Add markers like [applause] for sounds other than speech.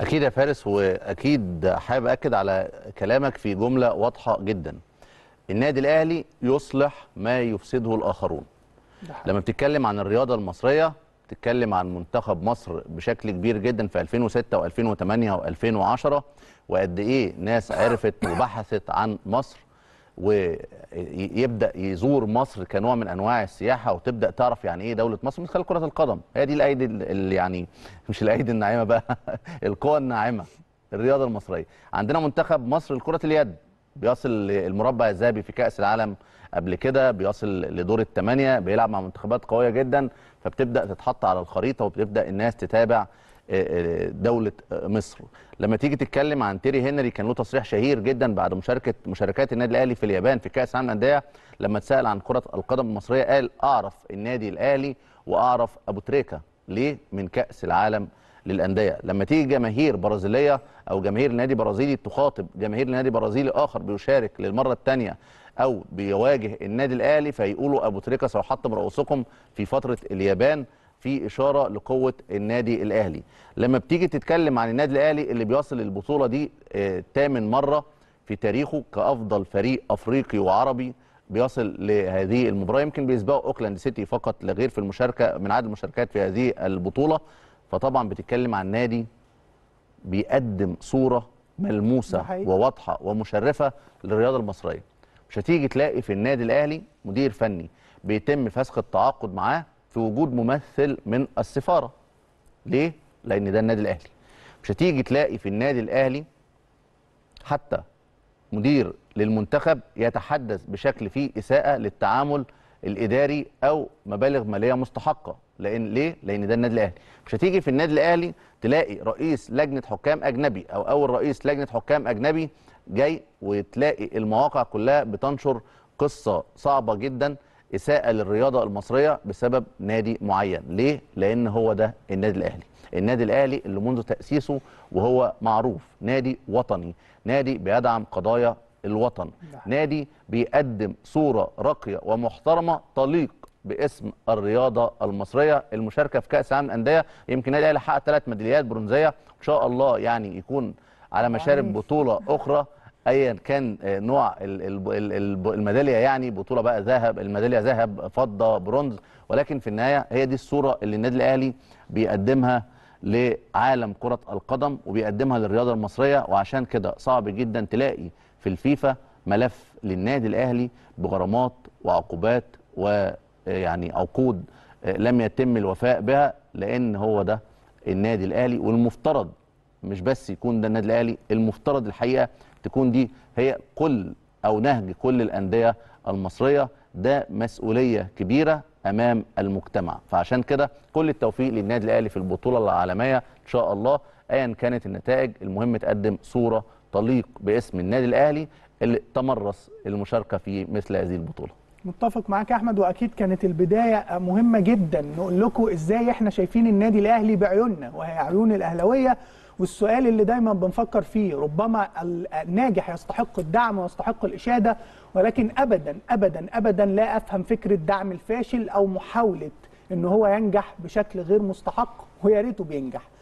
اكيد يا فارس واكيد حابب اكد على كلامك في جمله واضحه جدا النادي الاهلي يصلح ما يفسده الاخرون لما بتتكلم عن الرياضه المصريه بتتكلم عن منتخب مصر بشكل كبير جدا في 2006 و2008 و2010 وقد ايه ناس عرفت وبحثت عن مصر ويبدا يزور مصر كنوع من انواع السياحه وتبدا تعرف يعني ايه دوله مصر من خلال كره القدم هي دي الايدي اللي يعني [laughs] مش الايدي الناعمه بقى [laughs] القوى الناعمه الرياضه المصريه عندنا منتخب مصر لكره اليد بيصل المربع الذهبي في كاس العالم قبل كده بيصل لدور الثمانيه بيلعب مع منتخبات قويه جدا فبتبدا تتحط على الخريطه وبتبدا الناس تتابع آه، آه، دوله آه، مصر لما تيجي تتكلم عن تيري هنري كان له تصريح شهير جدا بعد مشاركه مشاركات النادي الاهلي في اليابان في كاس عالم الانديه لما اتسال عن كره القدم المصريه قال اعرف النادي الاهلي واعرف ابو تريكه ليه من كاس العالم للانديه لما تيجي جماهير برازيليه او جماهير نادي برازيلي تخاطب جماهير نادي برازيلي اخر بيشارك للمره الثانيه او بيواجه النادي الاهلي فيقولوا ابو تريكه سيحطم رؤوسكم في فتره اليابان في اشاره لقوه النادي الاهلي لما بتيجي تتكلم عن النادي الاهلي اللي بيصل البطوله دي ثامن آه، مره في تاريخه كافضل فريق افريقي وعربي بيصل لهذه المباراه يمكن بيسبقوا اوكلاند سيتي فقط لا غير في المشاركه من عدد المشاركات في هذه البطوله فطبعا بتتكلم عن نادي بيقدم صوره ملموسه وواضحه ومشرفه للرياضه المصريه مش هتيجي تلاقي في النادي الاهلي مدير فني بيتم فسخ التعاقد معاه في وجود ممثل من السفاره ليه لان ده النادي الاهلي مش هتيجي تلاقي في النادي الاهلي حتى مدير للمنتخب يتحدث بشكل فيه اساءه للتعامل الاداري او مبالغ ماليه مستحقه لان ليه لان ده النادي الاهلي مش هتيجي في النادي الاهلي تلاقي رئيس لجنه حكام اجنبي او اول رئيس لجنه حكام اجنبي جاي وتلاقي المواقع كلها بتنشر قصه صعبه جدا اساءه للرياضه المصريه بسبب نادي معين ليه لان هو ده النادي الاهلي النادي الاهلي اللي منذ تاسيسه وهو معروف نادي وطني نادي بيدعم قضايا الوطن نادي بيقدم صوره راقيه ومحترمه تليق باسم الرياضه المصريه المشاركه في كاس عام الانديه يمكن النادي الاهلي حقق ثلاث ميداليات برونزيه ان شاء الله يعني يكون على مشارف بطوله اخرى ايا كان آه، نوع الميداليه يعني بطوله بقى ذهب الميداليه ذهب فضه برونز ولكن في النهايه هي دي الصوره اللي النادي الاهلي بيقدمها لعالم كره القدم وبيقدمها للرياضه المصريه وعشان كده صعب جدا تلاقي في الفيفا ملف للنادي الاهلي بغرامات وعقوبات ويعني آه، عقود آه، لم يتم الوفاء بها لان هو ده النادي الاهلي والمفترض مش بس يكون ده النادي الاهلي المفترض الحقيقه تكون دي هي كل او نهج كل الانديه المصريه ده مسؤوليه كبيره امام المجتمع فعشان كده كل التوفيق للنادي الاهلي في البطوله العالميه ان شاء الله ايا كانت النتائج المهم تقدم صوره تليق باسم النادي الاهلي اللي تمرس المشاركه في مثل هذه البطوله متفق معاك يا احمد واكيد كانت البدايه مهمه جدا نقول لكم ازاي احنا شايفين النادي الاهلي بعيوننا وهي عيون الاهلاويه والسؤال اللي دايما بنفكر فيه ربما الناجح يستحق الدعم ويستحق الإشادة ولكن أبدا أبدا أبدا لا أفهم فكرة دعم الفاشل أو محاولة إن هو ينجح بشكل غير مستحق ويا ريته بينجح